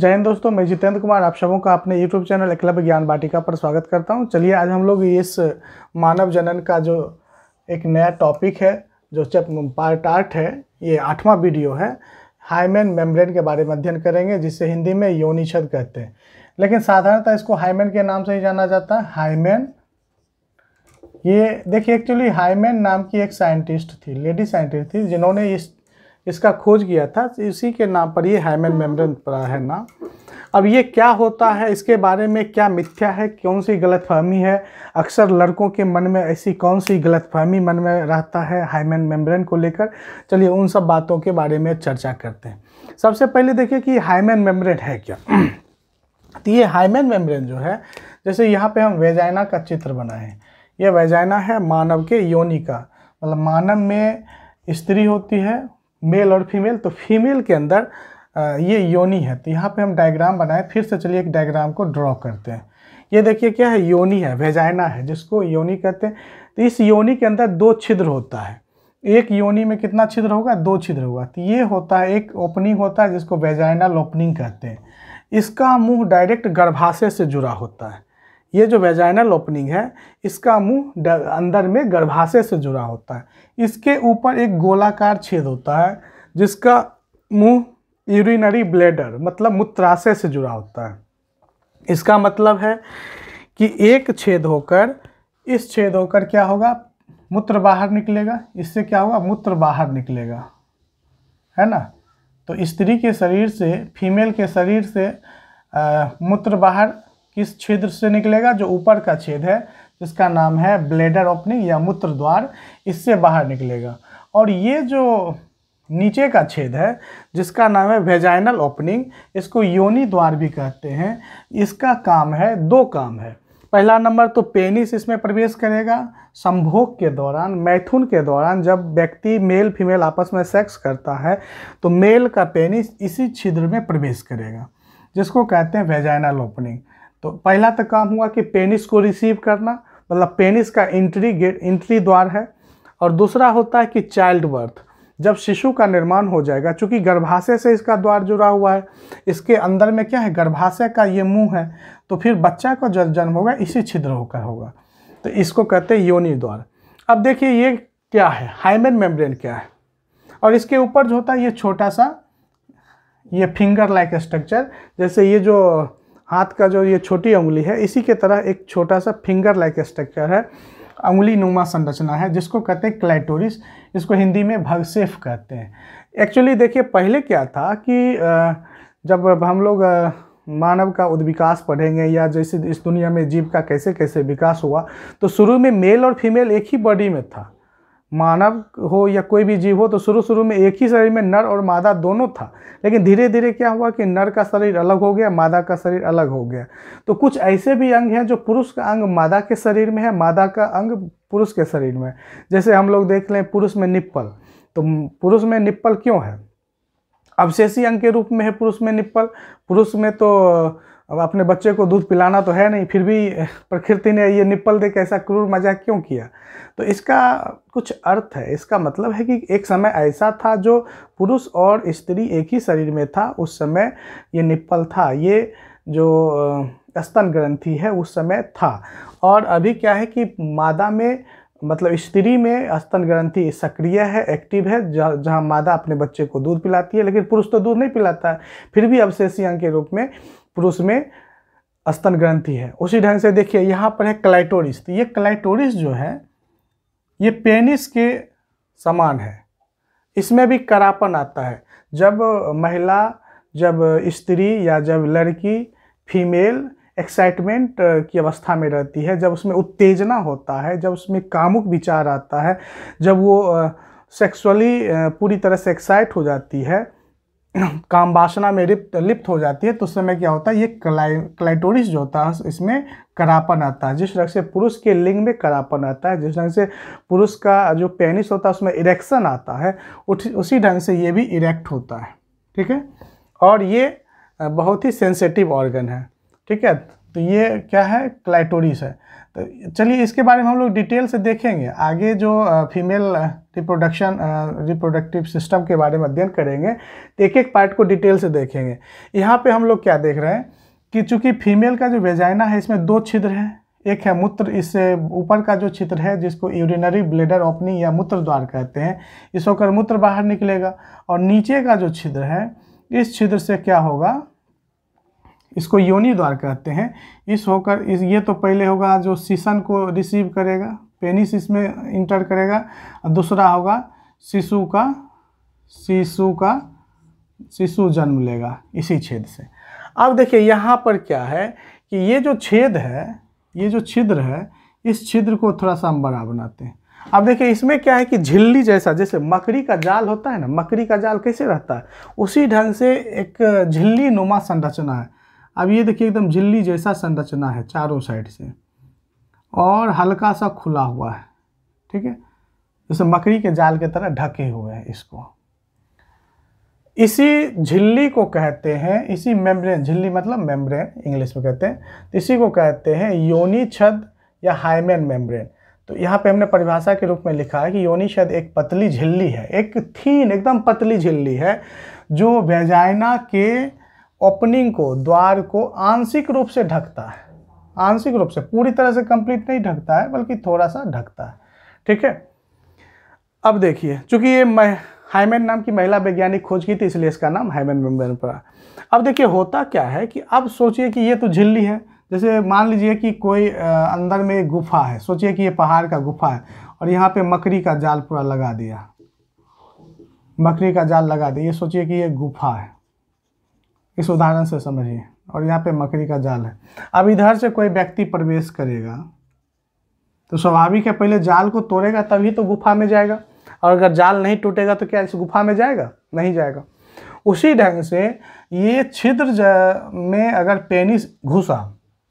जय हिंद दोस्तों मैं जितेंद्र कुमार आप सबों का अपने यूट्यूब चैनल एकलव्य ज्ञान वाटिका पर स्वागत करता हूं चलिए आज हम लोग इस मानव जनन का जो एक नया टॉपिक है जो पार्ट आर्ट है ये आठवां वीडियो है हाईमैन मेम्ब्रेन के बारे में अध्ययन करेंगे जिसे हिंदी में योनिछद कहते हैं लेकिन साधारणतः इसको हाईमेन के नाम से ही जाना जाता है हाईमेन ये देखिए एक्चुअली हाईमेन नाम की एक साइंटिस्ट थी लेडी साइंटिस्ट थी जिन्होंने इस इसका खोज किया था इसी के नाम पर ये हैमन मेमरन पड़ा है नाम अब ये क्या होता है इसके बारे में क्या मिथ्या है कौन सी गलतफहमी है अक्सर लड़कों के मन में ऐसी कौन सी गलतफहमी मन में रहता है हाइमेन मेम्ब्रेन को लेकर चलिए उन सब बातों के बारे में चर्चा करते हैं सबसे पहले देखिए कि हाइमेन मेम्ब्रेन है क्या तो ये हाइमेन मेम्ब्रेन जो है जैसे यहाँ पे हम वेजाइना का चित्र बनाए यह वेजाइना है मानव के योनि का मतलब मानव में स्त्री होती है मेल और फीमेल तो फीमेल के अंदर ये योनी है तो यहाँ पे हम डायग्राम बनाए फिर से चलिए एक डायग्राम को ड्रॉ करते हैं ये देखिए क्या है योनी है वेजाइना है जिसको योनी कहते हैं तो इस योनी के अंदर दो छिद्र होता है एक योनी में कितना छिद्र होगा दो छिद्र होगा तो ये होता है एक ओपनिंग होता है जिसको वेजाइनल ओपनिंग कहते हैं इसका मुंह डायरेक्ट गर्भाशय से जुड़ा होता है ये जो वेजाइनल ओपनिंग है इसका मुंह अंदर में गर्भाशय से जुड़ा होता है इसके ऊपर एक गोलाकार छेद होता है जिसका मुंह यूरिनरी ब्लेडर मतलब मूत्राशय से जुड़ा होता है इसका मतलब है कि एक छेद होकर इस छेद होकर क्या होगा मूत्र बाहर निकलेगा इससे क्या होगा मूत्र बाहर निकलेगा है ना तो स्त्री के शरीर से फीमेल के शरीर से मूत्र बाहर किस छिद्र से निकलेगा जो ऊपर का छेद है जिसका नाम है ब्लेडर ओपनिंग या मूत्र द्वार इससे बाहर निकलेगा और ये जो नीचे का छेद है जिसका नाम है वेजाइनल ओपनिंग इसको योनि द्वार भी कहते हैं इसका काम है दो काम है पहला नंबर तो पेनिस इसमें प्रवेश करेगा संभोग के दौरान मैथुन के दौरान जब व्यक्ति मेल फीमेल आपस में सेक्स करता है तो मेल का पेनिस इसी छिद्र में प्रवेश करेगा जिसको कहते हैं वेजाइनल ओपनिंग तो पहला तो काम हुआ कि पेनिस को रिसीव करना मतलब पेनिस का एंट्री गेट एंट्री द्वार है और दूसरा होता है कि चाइल्ड बर्थ जब शिशु का निर्माण हो जाएगा चूँकि गर्भाशय से इसका द्वार जुड़ा हुआ है इसके अंदर में क्या है गर्भाशय का ये मुंह है तो फिर बच्चा का जब जन्म होगा इसी छिद्र होकर होगा तो इसको कहते हैं योनि द्वार अब देखिए ये क्या है हाइमेन मेम्ब्रेन क्या है और इसके ऊपर जो होता है ये छोटा सा ये फिंगर लाइक स्ट्रक्चर जैसे ये जो हाथ का जो ये छोटी उंगली है इसी के तरह एक छोटा सा फिंगर लाइक स्ट्रक्चर है उंगली नुमा संरचना है जिसको कहते हैं क्लाइटोरिस इसको हिंदी में भगसेफ कहते हैं एक्चुअली देखिए पहले क्या था कि जब हम लोग मानव का उद्विकास पढ़ेंगे या जैसे इस दुनिया में जीव का कैसे कैसे विकास हुआ तो शुरू में मेल और फीमेल एक ही बॉडी में था मानव हो या कोई भी जीव हो तो शुरू शुरू में एक ही शरीर में नर और मादा दोनों था लेकिन धीरे धीरे क्या हुआ कि नर का शरीर अलग हो गया मादा का शरीर अलग हो गया तो कुछ ऐसे भी अंग हैं जो पुरुष का अंग मादा के शरीर में है मादा का अंग पुरुष के शरीर में जैसे हम लोग देख लें पुरुष में निप्पल तो पुरुष में निप्पल क्यों है अवशेषी अंग के रूप में है पुरुष में निप्पल पुरुष में तो अब अपने बच्चे को दूध पिलाना तो है नहीं फिर भी प्रकृति ने ये निप्पल दे ऐसा क्रूर मजाक क्यों किया तो इसका कुछ अर्थ है इसका मतलब है कि एक समय ऐसा था जो पुरुष और स्त्री एक ही शरीर में था उस समय ये निप्पल था ये जो स्तन ग्रंथि है उस समय था और अभी क्या है कि मादा में मतलब स्त्री में स्तन ग्रंथि सक्रिय है एक्टिव है जहाँ जहाँ मादा अपने बच्चे को दूध पिलाती है लेकिन पुरुष तो दूध नहीं पिलाता है फिर भी अवशेषी अंग के रूप में पुरुष में स्तन ग्रंथि है उसी ढंग से देखिए यहाँ पर है क्लाइटोरिस तो ये क्लाइटोरिस जो है ये पेनिस के समान है इसमें भी करापन आता है जब महिला जब स्त्री या जब लड़की फीमेल एक्साइटमेंट की अवस्था में रहती है जब उसमें उत्तेजना होता है जब उसमें कामुक विचार आता है जब वो सेक्सुअली पूरी तरह से एक्साइट हो जाती है काम वासना में लिप्त लिप्त हो जाती है तो उस समय क्या होता है ये क्लाइ क्लाइटोरिस जो होता है इसमें करापन आता है जिस ढंग से पुरुष के लिंग में करापन आता है जिस ढंग से पुरुष का जो पेनिस होता है उसमें इरेक्शन आता है उसी ढंग से ये भी इरेक्ट होता है ठीक है और ये बहुत ही सेंसेटिव ऑर्गन है ठीक है तो ये क्या है क्लाइटोरिस है तो चलिए इसके बारे में हम लोग डिटेल से देखेंगे आगे जो फीमेल रिप्रोडक्शन रिप्रोडक्टिव सिस्टम के बारे में अध्ययन करेंगे तो एक एक पार्ट को डिटेल से देखेंगे यहाँ पे हम लोग क्या देख रहे हैं कि चूंकि फीमेल का जो वेजाइना है इसमें दो छिद्र है एक है मूत्र इससे ऊपर का जो छिद्र है जिसको यूरिनरी ब्लेडर ओपनिंग या मूत्र द्वार कहते हैं इस होकर मूत्र बाहर निकलेगा और नीचे का जो छिद्र है इस छिद्र से क्या होगा इसको योनि द्वार कहते हैं इस होकर इस ये तो पहले होगा जो सीसन को रिसीव करेगा पेनिस इसमें इंटर करेगा और दूसरा होगा शिशु का शिशु का शिशु जन्म लेगा इसी छेद से अब देखिए यहाँ पर क्या है कि ये जो छेद है ये जो छिद्र है इस छिद्र को थोड़ा सा हम बड़ा बनाते हैं अब देखिए इसमें क्या है कि झिल्ली जैसा जैसे मकड़ी का जाल होता है ना मकड़ी का जाल कैसे रहता है उसी ढंग से एक झिल्ली नुमा संरचना है अब ये देखिए एकदम झिल्ली जैसा संरचना है चारों साइड से और हल्का सा खुला हुआ है ठीक है जैसे मकड़ी के जाल की तरह ढके हुए हैं इसको इसी झिल्ली को कहते हैं इसी मेम्ब्रेन झिल्ली मतलब मेम्ब्रेन इंग्लिश में कहते हैं तो इसी को कहते हैं योनि छद या हाइमेन मेम्ब्रेन तो यहाँ पे हमने परिभाषा के रूप में लिखा है कि योनि छद एक पतली झिल्ली है एक थीन एकदम पतली झिल्ली है जो वेजाइना के ओपनिंग को द्वार को आंशिक रूप से ढकता है आंशिक रूप से पूरी तरह से कंप्लीट नहीं ढकता है बल्कि थोड़ा सा ढकता है ठीक है अब देखिए चूंकि ये हाइमेन नाम की महिला वैज्ञानिक खोज की थी इसलिए इसका नाम हाइमेन मेम्ब्रेन पड़ा अब देखिए होता क्या है कि अब सोचिए कि ये तो झिल्ली है जैसे मान लीजिए कि कोई अंदर में गुफा है सोचिए कि ये पहाड़ का गुफा है और यहाँ पे मकड़ी का जाल पूरा लगा दिया मकड़ी का जाल लगा दिया ये सोचिए कि ये गुफा है इस उदाहरण से समझिए और यहाँ पे मकड़ी का जाल है अब इधर से कोई व्यक्ति प्रवेश करेगा तो स्वाभाविक है पहले जाल को तोड़ेगा तभी तो गुफा में जाएगा और अगर जाल नहीं टूटेगा तो क्या इस गुफा में जाएगा नहीं जाएगा उसी ढंग से ये छिद्र में अगर पेनिस घुसा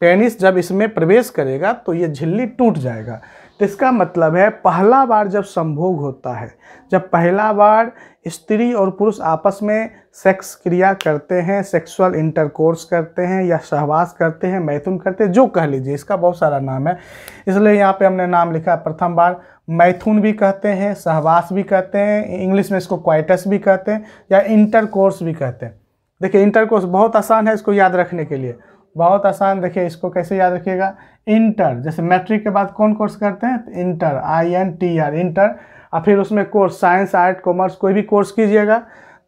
पेनिस जब इसमें प्रवेश करेगा तो ये झिल्ली टूट जाएगा तो इसका मतलब है पहला बार जब संभोग होता है जब पहला बार स्त्री और पुरुष आपस में सेक्स क्रिया करते हैं सेक्सुअल इंटरकोर्स करते हैं या सहवास करते हैं मैथुन करते हैं जो कह लीजिए इसका बहुत सारा नाम है इसलिए यहाँ पे हमने नाम लिखा प्रथम बार मैथुन भी कहते हैं सहवास भी कहते हैं इंग्लिश में इसको क्वाइटस भी कहते हैं या इंटरकोर्स भी कहते हैं देखिए इंटरकोर्स बहुत आसान है इसको याद रखने के लिए बहुत आसान देखिए इसको कैसे याद रखिएगा इंटर जैसे मैट्रिक के बाद कौन कोर्स करते हैं तो inter I N T R inter और फिर उसमें कोर्स साइंस आर्ट कॉमर्स कोई भी कोर्स कीजिएगा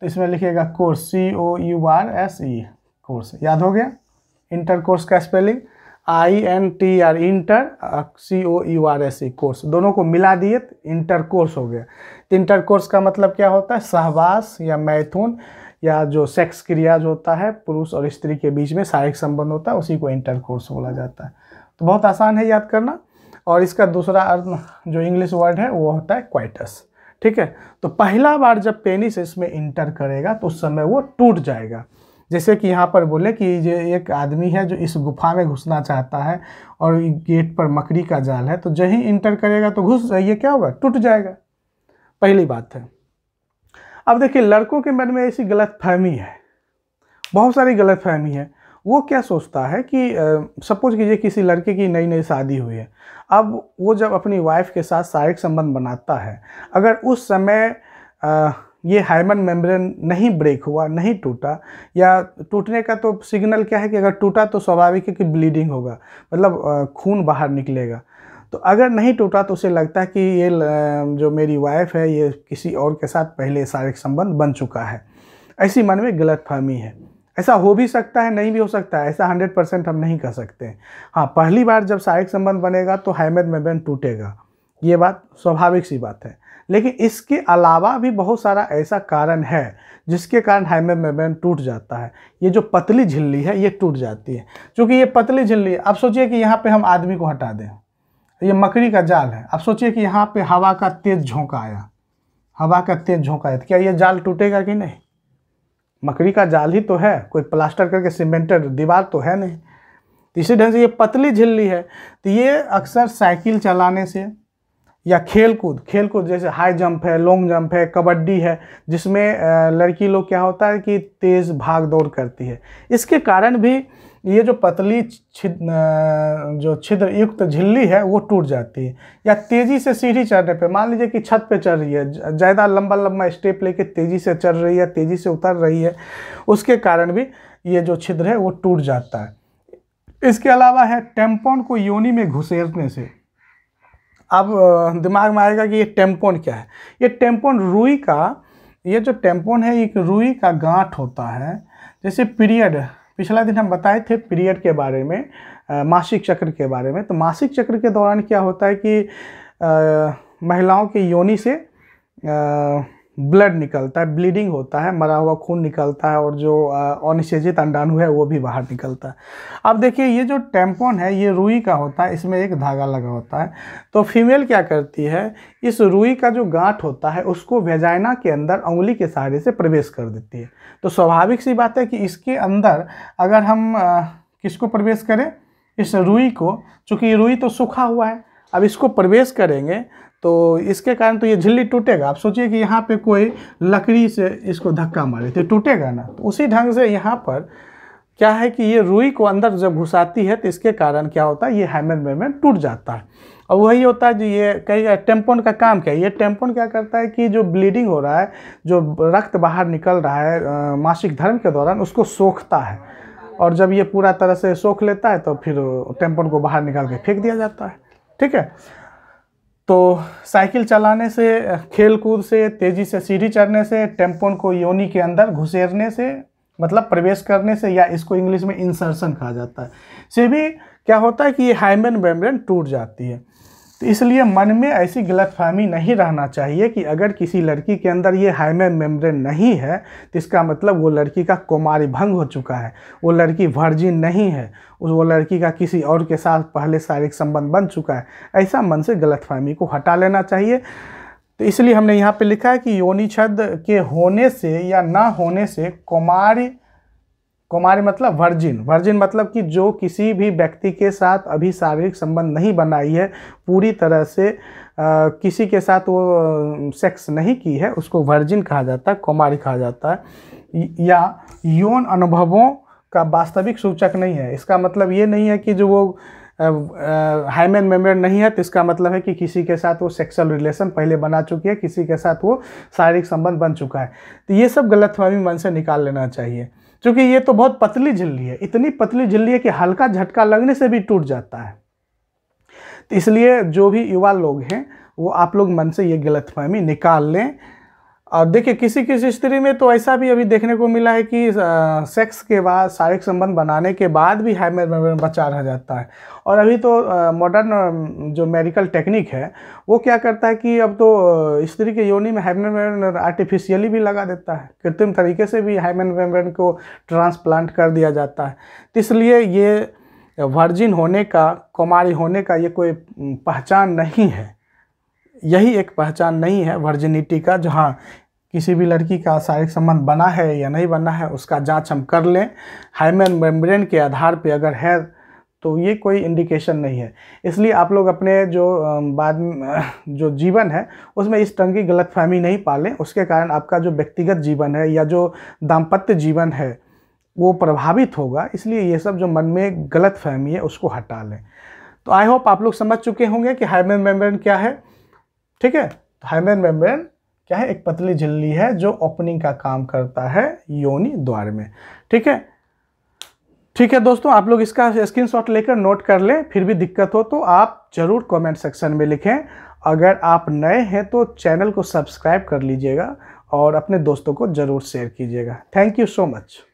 तो इसमें लिखिएगा course C O U R S E course याद हो गया इंटर कोर्स का spelling I N T R inter C O U R S E course दोनों को मिला दिए तो इंटर कोर्स हो गया तो इंटर कोर्स का मतलब क्या होता है सहवास या मैथुन या जो सेक्स क्रिया जो होता है पुरुष और स्त्री के बीच में शारीरिक संबंध होता है उसी को इंटरकोर्स बोला जाता है तो बहुत आसान है याद करना और इसका दूसरा अर्थ जो इंग्लिश वर्ड है वो होता है क्वाइटस ठीक है तो पहला बार जब पेनिस इसमें इंटर करेगा तो उस समय वो टूट जाएगा जैसे कि यहाँ पर बोले कि ये एक आदमी है जो इस गुफा में घुसना चाहता है और गेट पर मकड़ी का जाल है तो जही इंटर करेगा तो घुस ये क्या होगा टूट जाएगा पहली बात है अब देखिए लड़कों के मन में ऐसी गलत फहमी है बहुत सारी गलत फहमी है वो क्या सोचता है कि सपोज कीजिए किसी लड़के की नई नई शादी हुई है अब वो जब अपनी वाइफ के साथ शारीरिक संबंध बनाता है अगर उस समय आ, ये हाइमन मेम्ब्रेन नहीं ब्रेक हुआ नहीं टूटा या टूटने का तो सिग्नल क्या है कि अगर टूटा तो स्वाभाविक है कि ब्लीडिंग होगा मतलब खून बाहर निकलेगा तो अगर नहीं टूटा तो उसे लगता है कि ये जो मेरी वाइफ है ये किसी और के साथ पहले शारीरिक संबंध बन चुका है ऐसी मन में गलत फहमी है ऐसा हो भी सकता है नहीं भी हो सकता है ऐसा हंड्रेड परसेंट हम नहीं कह सकते हाँ पहली बार जब शारीरिक संबंध बनेगा तो हैमेद मेबेन टूटेगा ये बात स्वाभाविक सी बात है लेकिन इसके अलावा भी बहुत सारा ऐसा कारण है जिसके कारण हैमेद मेबेन टूट जाता है ये जो पतली झिल्ली है ये टूट जाती है क्योंकि ये पतली झिल्ली अब सोचिए कि यहाँ पर हम आदमी को हटा दें तो ये मकड़ी का जाल है अब सोचिए कि यहाँ पे हवा का तेज झोंका आया हवा का तेज झोंका आया तो क्या ये जाल टूटेगा कि नहीं मकड़ी का जाल ही तो है कोई प्लास्टर करके सीमेंटेड दीवार तो है नहीं इसी ढंग से ये पतली झिल्ली है तो ये अक्सर साइकिल चलाने से या खेलकूद खेलकूद जैसे हाई जंप है लॉन्ग जंप है कबड्डी है जिसमें लड़की लोग क्या होता है कि तेज़ भाग दौड़ करती है इसके कारण भी ये जो पतली छिद जो छिद्र युक्त झिल्ली है वो टूट जाती है या तेज़ी से सीढ़ी चढ़ने पे मान लीजिए कि छत पे चढ़ रही है ज़्यादा लंबा लंबा स्टेप लेके तेज़ी से चढ़ रही है तेज़ी से उतर रही है उसके कारण भी ये जो छिद्र है वो टूट जाता है इसके अलावा है टेम्पोन को योनी में घुसेरने से अब दिमाग में आएगा कि ये टेम्पोन क्या है ये टेम्पोन रुई का ये जो टेम्पोन है एक रुई का गांठ होता है जैसे पीरियड पिछला दिन हम बताए थे पीरियड के बारे में मासिक चक्र के बारे में तो मासिक चक्र के दौरान क्या होता है कि महिलाओं के योनि से आ, ब्लड निकलता है ब्लीडिंग होता है मरा हुआ खून निकलता है और जो अनिषेचित अंडाणु है वो भी बाहर निकलता है अब देखिए ये जो टेम्पोन है ये रुई का होता है इसमें एक धागा लगा होता है तो फीमेल क्या करती है इस रुई का जो गांठ होता है उसको वेजाइना के अंदर उंगली के सहारे से प्रवेश कर देती है तो स्वाभाविक सी बात है कि इसके अंदर अगर हम किसको प्रवेश करें इस रुई को चूँकि रुई तो सूखा हुआ है अब इसको प्रवेश करेंगे तो इसके कारण तो ये झिल्ली टूटेगा आप सोचिए कि यहाँ पे कोई लकड़ी से इसको धक्का मारे तो टूटेगा ना तो उसी ढंग से यहाँ पर क्या है कि ये रुई को अंदर जब घुसाती है तो इसके कारण क्या होता है ये हैमर मेमेंट टूट जाता है और वही होता है जो ये कई टेम्पोन का काम क्या है ये टेम्पोन क्या करता है कि जो ब्लीडिंग हो रहा है जो रक्त बाहर निकल रहा है मासिक धर्म के दौरान उसको सोखता है और जब ये पूरा तरह से सोख लेता है तो फिर टेम्पोन को बाहर निकाल के फेंक दिया जाता है ठीक है तो साइकिल चलाने से खेल कूद से तेज़ी से सीढ़ी चढ़ने से टेम्पोन को योनि के अंदर घुसेरने से मतलब प्रवेश करने से या इसको इंग्लिश में इंसर्शन कहा जाता है से भी क्या होता है कि ये हाइमेन मेम्ब्रेन टूट जाती है तो इसलिए मन में ऐसी गलतफहमी नहीं रहना चाहिए कि अगर किसी लड़की के अंदर ये हाइमे मेम्ब्रेन नहीं है तो इसका मतलब वो लड़की का कुमारी भंग हो चुका है वो लड़की वर्जिन नहीं है उस वो लड़की का किसी और के साथ पहले शारीरिक संबंध बन चुका है ऐसा मन से गलतफहमी को हटा लेना चाहिए तो इसलिए हमने यहाँ पे लिखा है कि योनिछद के होने से या ना होने से कुमारी कुमारी मतलब वर्जिन वर्जिन मतलब कि जो किसी भी व्यक्ति के साथ अभी शारीरिक संबंध नहीं बनाई है पूरी तरह से आ, किसी के साथ वो सेक्स नहीं की है उसको वर्जिन कहा जाता है कुमारी कहा जाता है या यौन अनुभवों का वास्तविक सूचक नहीं है इसका मतलब ये नहीं है कि जो वो हाइमेन मेम्ब्रेन नहीं है तो इसका मतलब है कि किसी के साथ वो सेक्सुअल रिलेशन पहले बना चुकी है किसी के साथ वो शारीरिक संबंध बन चुका है तो ये सब गलतफहमी मन से निकाल लेना चाहिए क्योंकि ये तो बहुत पतली झिल्ली है इतनी पतली झिल्ली है कि हल्का झटका लगने से भी टूट जाता है तो इसलिए जो भी युवा लोग हैं वो आप लोग मन से ये गलतफहमी निकाल लें और देखिए किसी किसी स्त्री में तो ऐसा भी अभी देखने को मिला है कि आ, सेक्स के बाद शारीरिक संबंध बनाने के बाद भी हाई में बच्चा रह जाता है और अभी तो मॉडर्न जो मेडिकल टेक्निक है वो क्या करता है कि अब तो स्त्री के योनि में हाइमन आर्टिफिशियली भी लगा देता है कृत्रिम तरीके से भी हाइमन मेम्ब्रेन को ट्रांसप्लांट कर दिया जाता है तो इसलिए ये वर्जिन होने का कुमारी होने का ये कोई पहचान नहीं है यही एक पहचान नहीं है वर्जिनिटी का जहाँ किसी भी लड़की का शारीरिक संबंध बना है या नहीं बना है उसका जांच हम कर लें हाइमेन मेम्ब्रेन के आधार पे अगर है तो ये कोई इंडिकेशन नहीं है इसलिए आप लोग अपने जो बाद जो जीवन है उसमें इस तरह की गलतफहमी नहीं पालें उसके कारण आपका जो व्यक्तिगत जीवन है या जो दाम्पत्य जीवन है वो प्रभावित होगा इसलिए ये सब जो मन में गलत फहमी है उसको हटा लें तो आई होप आप लोग समझ चुके होंगे कि हाइमेन मेम्ब्रेन क्या है ठीक है हाइमेन मेम्ब्रेन क्या है एक पतली झिल्ली है जो ओपनिंग का काम करता है योनि द्वार में ठीक है ठीक है दोस्तों आप लोग इसका स्क्रीनशॉट लेकर नोट कर लें फिर भी दिक्कत हो तो आप ज़रूर कमेंट सेक्शन में लिखें अगर आप नए हैं तो चैनल को सब्सक्राइब कर लीजिएगा और अपने दोस्तों को ज़रूर शेयर कीजिएगा थैंक यू सो मच